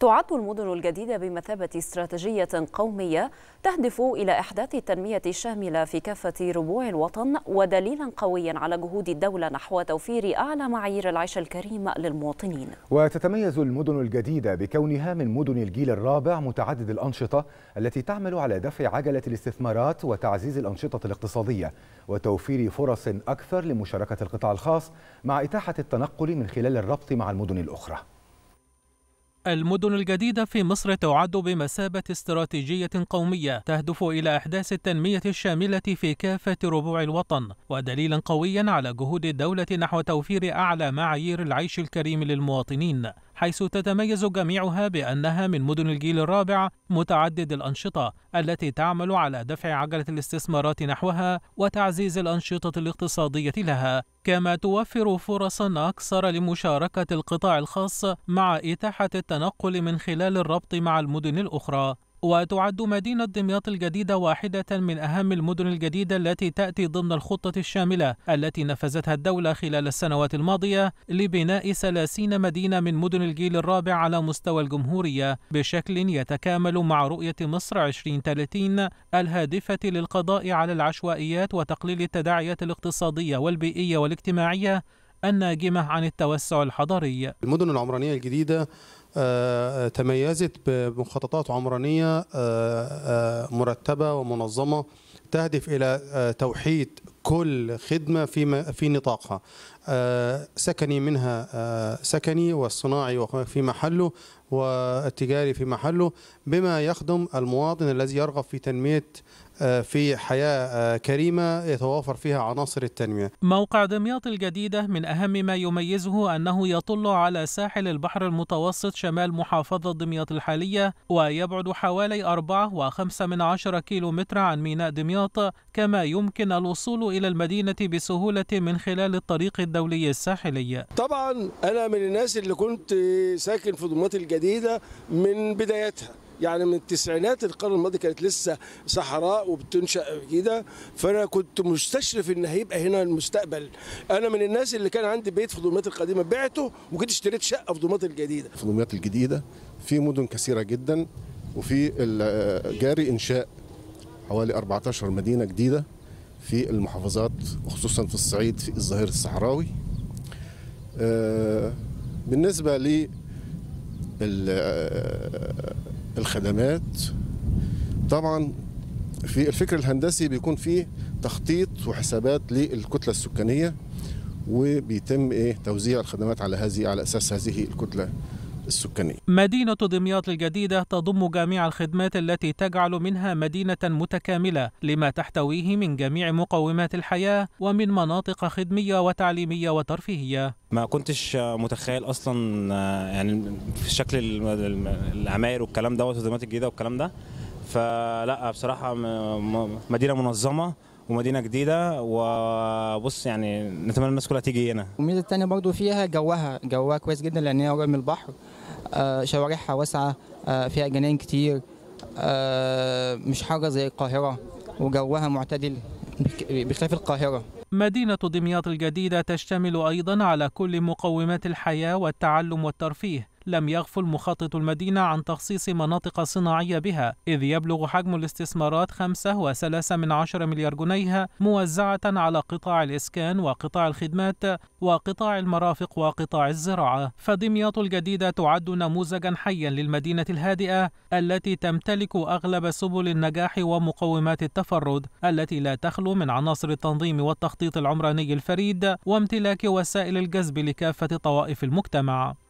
تعد المدن الجديدة بمثابة استراتيجية قومية تهدف إلى إحداث التنمية الشاملة في كافة ربوع الوطن ودليلا قويا على جهود الدولة نحو توفير أعلى معايير العيش الكريم للمواطنين وتتميز المدن الجديدة بكونها من مدن الجيل الرابع متعدد الأنشطة التي تعمل على دفع عجلة الاستثمارات وتعزيز الأنشطة الاقتصادية وتوفير فرص أكثر لمشاركة القطاع الخاص مع إتاحة التنقل من خلال الربط مع المدن الأخرى المدن الجديدة في مصر تعد بمثابة استراتيجية قومية تهدف إلى إحداث التنمية الشاملة في كافة ربوع الوطن ودليلا قويا على جهود الدولة نحو توفير أعلى معايير العيش الكريم للمواطنين حيث تتميز جميعها بأنها من مدن الجيل الرابع متعدد الأنشطة التي تعمل على دفع عجلة الاستثمارات نحوها وتعزيز الأنشطة الاقتصادية لها كما توفر فرصا أكثر لمشاركة القطاع الخاص مع إتاحة التنقل من خلال الربط مع المدن الأخرى وتعد مدينة دمياط الجديدة واحدة من أهم المدن الجديدة التي تأتي ضمن الخطة الشاملة التي نفذتها الدولة خلال السنوات الماضية لبناء 30 مدينة من مدن الجيل الرابع على مستوى الجمهورية بشكل يتكامل مع رؤية مصر 2030 الهادفة للقضاء على العشوائيات وتقليل التداعيات الاقتصادية والبيئية والاجتماعية الناجمة عن التوسع الحضري المدن العمرانية الجديدة آه، تميزت بمخططات عمرانية آه، آه، مرتبة ومنظمة تهدف إلى توحيد كل خدمة في في نطاقها آه، سكني منها آه، سكني والصناعي في محله والتجاري في محله بما يخدم المواطن الذي يرغب في تنمية آه، في حياة كريمة يتوافر فيها عناصر التنمية موقع دمياط الجديدة من أهم ما يميزه أنه يطل على ساحل البحر المتوسط شمال محافظة دمياط الحالية ويبعد حوالي 4.5 من عشرة كيلو متر عن ميناء دمياط كما يمكن الوصول إلى المدينة بسهولة من خلال الطريق الدولي الدولي الساحلي طبعا أنا من الناس اللي كنت ساكن في دمياط الجديدة من بدايتها يعني من التسعينات القرن الماضي كانت لسه صحراء وبتنشا كده فانا كنت مستشرف ان هيبقى هنا المستقبل انا من الناس اللي كان عندي بيت في دمياط القديمه بعته وجيت اشتريت شقه في دمياط الجديده في دمياط الجديده في مدن كثيره جدا وفي جاري انشاء حوالي 14 مدينه جديده في المحافظات وخصوصا في الصعيد في الظهير الصحراوي آه، بالنسبة للخدمات آه، طبعا في الفكر الهندسي بيكون فيه تخطيط وحسابات للكتلة السكانية وبيتم ايه توزيع الخدمات على هذه على اساس هذه الكتله السكاني مدينة دمياط الجديدة تضم جميع الخدمات التي تجعل منها مدينة متكاملة لما تحتويه من جميع مقومات الحياة ومن مناطق خدمية وتعليمية وترفيهية ما كنتش متخيل اصلا يعني في شكل العماير والكلام دوت والخدمات الجديده والكلام ده فلا بصراحه مدينه منظمه ومدينه جديده وبص يعني نتمنى الناس كلها تيجي هنا الميزه الثانيه برضو فيها جوها جوها كويس جدا لان هي قريب من البحر آه، شوارعها واسعه آه، فيها جناين كتير آه، مش حاره زي القاهره وجوها معتدل بخلاف القاهره مدينة دمياط الجديدة تشتمل أيضا على كل مقومات الحياة والتعلم والترفيه لم يغفل مخطط المدينة عن تخصيص مناطق صناعية بها إذ يبلغ حجم الاستثمارات 5.3 مليار جنيه موزعة على قطاع الإسكان وقطاع الخدمات وقطاع المرافق وقطاع الزراعة فدمياط الجديدة تعد نموذجا حيا للمدينة الهادئة التي تمتلك أغلب سبل النجاح ومقومات التفرد التي لا تخلو من عناصر التنظيم والتخطيط العمراني الفريد وامتلاك وسائل الجذب لكافة طوائف المجتمع